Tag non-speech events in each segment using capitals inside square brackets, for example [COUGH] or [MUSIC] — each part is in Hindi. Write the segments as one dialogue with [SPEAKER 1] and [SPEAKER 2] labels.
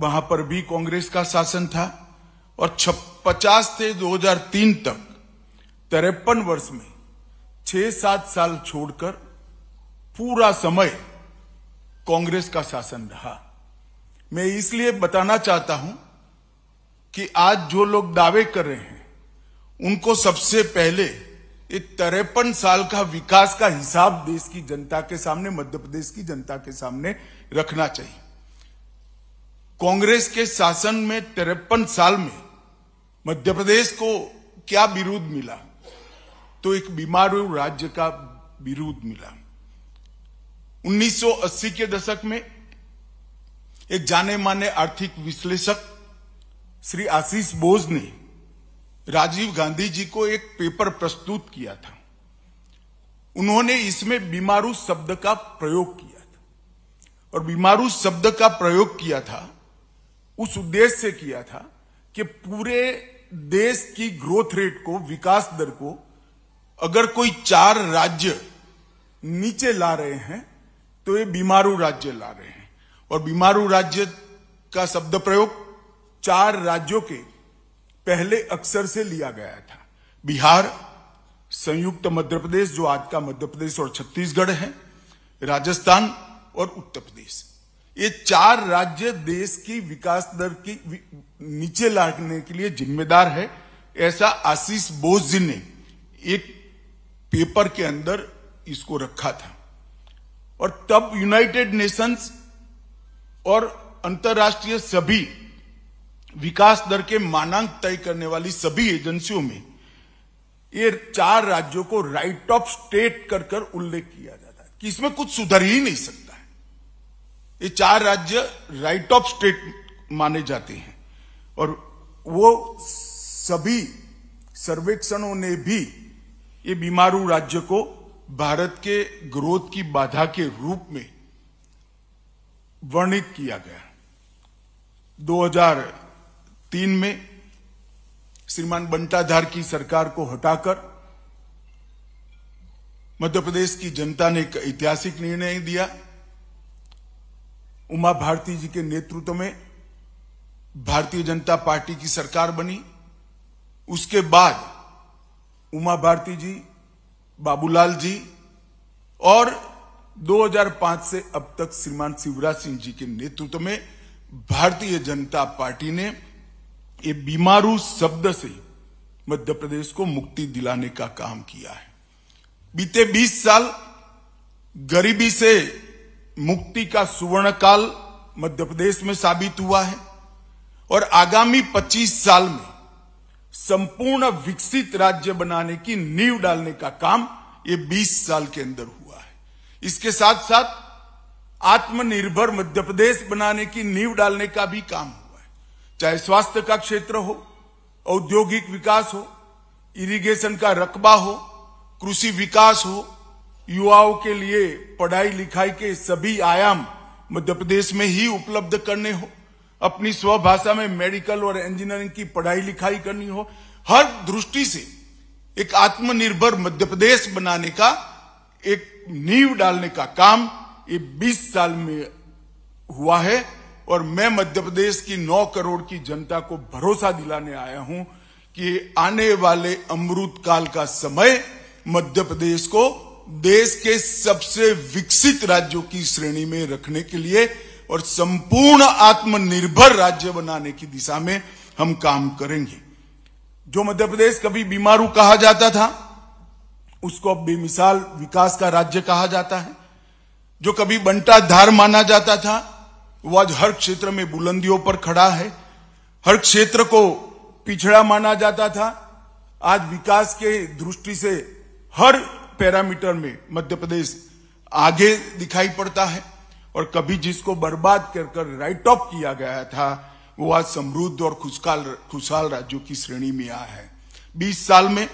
[SPEAKER 1] वहां पर भी कांग्रेस का शासन था और पचास से 2003 तक तिरपन वर्ष में छह सात साल छोड़कर पूरा समय कांग्रेस का शासन रहा मैं इसलिए बताना चाहता हूं कि आज जो लोग दावे कर रहे हैं उनको सबसे पहले एक तिरपन साल का विकास का हिसाब देश की जनता के सामने मध्य प्रदेश की जनता के सामने रखना चाहिए कांग्रेस के शासन में तिरपन साल में मध्य प्रदेश को क्या विरोध मिला तो एक बीमारू राज्य का विरोध मिला 1980 के दशक में एक जाने माने आर्थिक विश्लेषक श्री आशीष बोस ने राजीव गांधी जी को एक पेपर प्रस्तुत किया था उन्होंने इसमें बीमारू शब्द का प्रयोग किया था और बीमारू शब्द का प्रयोग किया था उस उद्देश्य से किया था कि पूरे देश की ग्रोथ रेट को विकास दर को अगर कोई चार राज्य नीचे ला रहे हैं तो ये बीमारू राज्य ला रहे हैं और बीमारू राज्य का शब्द प्रयोग चार राज्यों के पहले अक्षर से लिया गया था बिहार संयुक्त मध्य प्रदेश जो आज का मध्य प्रदेश और छत्तीसगढ़ है राजस्थान और उत्तर प्रदेश ये चार राज्य देश की विकास दर की नीचे लाने के लिए जिम्मेदार है ऐसा आशीष बोस जी ने एक पेपर के अंदर इसको रखा था और तब यूनाइटेड नेशंस और अंतर्राष्ट्रीय सभी विकास दर के मानांक तय करने वाली सभी एजेंसियों में ये चार राज्यों को राइट ऑफ स्टेट कर कर उल्लेख किया जाता है कि इसमें कुछ सुधर ही नहीं सकता ये चार राज्य राइट ऑफ स्टेट माने जाते हैं और वो सभी सर्वेक्षणों ने भी ये बीमारू राज्य को भारत के ग्रोथ की बाधा के रूप में वर्णित किया गया 2003 में श्रीमान बंटाधार की सरकार को हटाकर मध्य प्रदेश की जनता ने एक ऐतिहासिक निर्णय दिया उमा भारती जी के नेतृत्व में भारतीय जनता पार्टी की सरकार बनी उसके बाद उमा भारती जी बाबूलाल जी और 2005 से अब तक श्रीमान शिवराज सिंह जी के नेतृत्व में भारतीय जनता पार्टी ने ये बीमारू शब्द से मध्य प्रदेश को मुक्ति दिलाने का काम किया है बीते 20 साल गरीबी से मुक्ति का सुवर्ण काल मध्य प्रदेश में साबित हुआ है और आगामी 25 साल में संपूर्ण विकसित राज्य बनाने की नींव डालने का काम ये 20 साल के अंदर हुआ है इसके साथ साथ आत्मनिर्भर मध्य प्रदेश बनाने की नींव डालने का भी काम हुआ है चाहे स्वास्थ्य का क्षेत्र हो औद्योगिक विकास हो इरिगेशन का रकबा हो कृषि विकास हो युवाओं के लिए पढ़ाई लिखाई के सभी आयाम मध्य प्रदेश में ही उपलब्ध करने हो अपनी स्वभाषा में मेडिकल और इंजीनियरिंग की पढ़ाई लिखाई करनी हो हर दृष्टि से एक आत्मनिर्भर मध्य प्रदेश बनाने का एक नींव डालने का काम ये 20 साल में हुआ है और मैं मध्य प्रदेश की 9 करोड़ की जनता को भरोसा दिलाने आया हूं कि आने वाले अमृत काल का समय मध्य प्रदेश को देश के सबसे विकसित राज्यों की श्रेणी में रखने के लिए और संपूर्ण आत्मनिर्भर राज्य बनाने की दिशा में हम काम करेंगे जो मध्य प्रदेश कभी बीमारू कहा जाता था उसको अब बेमिसाल विकास का राज्य कहा जाता है जो कभी बंटा धार माना जाता था वो आज हर क्षेत्र में बुलंदियों पर खड़ा है हर क्षेत्र को पिछड़ा माना जाता था आज विकास के दृष्टि से हर पैरामीटर में मध्य प्रदेश आगे दिखाई पड़ता है और कभी जिसको बर्बाद कर कर राइट ऑफ किया गया था वो आज समृद्ध और खुशहाल खुशहाल राज्यों की श्रेणी में आया है 20 साल में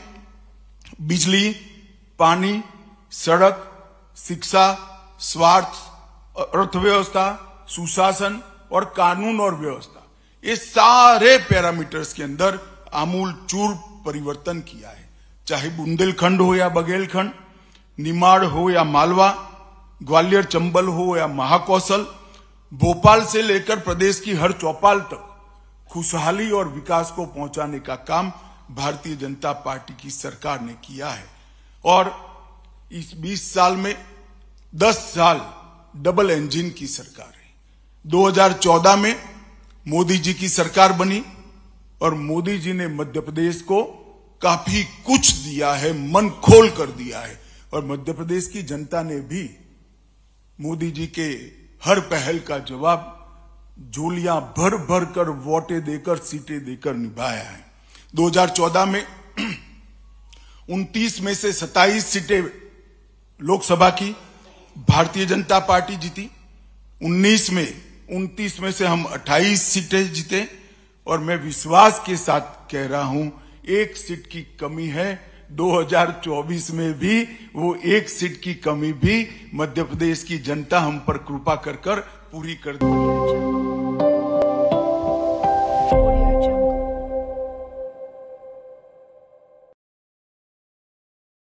[SPEAKER 1] बिजली पानी सड़क शिक्षा स्वार्थ अर्थव्यवस्था सुशासन और कानून और व्यवस्था ये सारे पैरामीटर्स के अंदर आमूल चूर परिवर्तन किया है चाहे बुंदेलखंड हो या बघेलखंड निमाड़ हो या मालवा ग्वालियर चंबल हो या महाकौशल भोपाल से लेकर प्रदेश की हर चौपाल तक खुशहाली और विकास को पहुंचाने का काम भारतीय जनता पार्टी की सरकार ने किया है और इस 20 साल में 10 साल डबल इंजन की सरकार है 2014 में मोदी जी की सरकार बनी और मोदी जी ने मध्य प्रदेश को काफी कुछ दिया है मन खोल कर दिया है और मध्य प्रदेश की जनता ने भी मोदी जी के हर पहल का जवाब झोलियां भर भर कर वोटे देकर सीटें देकर निभाया है 2014 में [CLEARS THROAT] उनतीस में से 27 सीटें लोकसभा की भारतीय जनता पार्टी जीती 19 में 29 में से हम 28 सीटें जीते और मैं विश्वास के साथ कह रहा हूं एक सीट की कमी है 2024 में भी वो एक सीट की कमी भी मध्य प्रदेश की जनता हम पर कृपा कर कर पूरी कर दी